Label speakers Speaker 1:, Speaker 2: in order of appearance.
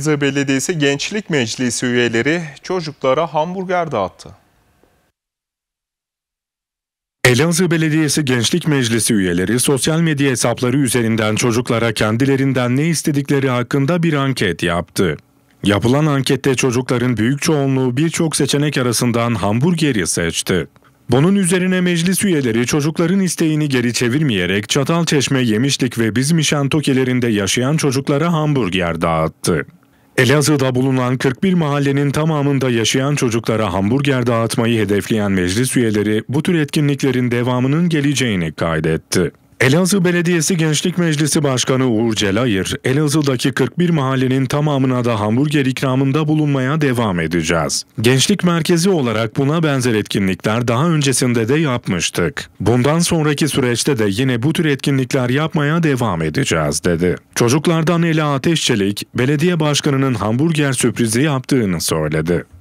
Speaker 1: Rize Belediyesi Gençlik Meclisi üyeleri çocuklara hamburger dağıttı.
Speaker 2: Elazığ Belediyesi Gençlik Meclisi üyeleri sosyal medya hesapları üzerinden çocuklara kendilerinden ne istedikleri hakkında bir anket yaptı. Yapılan ankette çocukların büyük çoğunluğu birçok seçenek arasından hamburgeri seçti. Bunun üzerine meclis üyeleri çocukların isteğini geri çevirmeyerek Çatalçeşme, Yemişlik ve Bizmişan Tokilerinde yaşayan çocuklara hamburger dağıttı. Elazığ'da bulunan 41 mahallenin tamamında yaşayan çocuklara hamburger dağıtmayı hedefleyen meclis üyeleri bu tür etkinliklerin devamının geleceğini kaydetti. Elazığ Belediyesi Gençlik Meclisi Başkanı Uğur Celayır, Elazığ'daki 41 mahallenin tamamına da hamburger ikramında bulunmaya devam edeceğiz. Gençlik merkezi olarak buna benzer etkinlikler daha öncesinde de yapmıştık. Bundan sonraki süreçte de yine bu tür etkinlikler yapmaya devam edeceğiz dedi. Çocuklardan Ela Ateşçelik, belediye başkanının hamburger sürprizi yaptığını söyledi.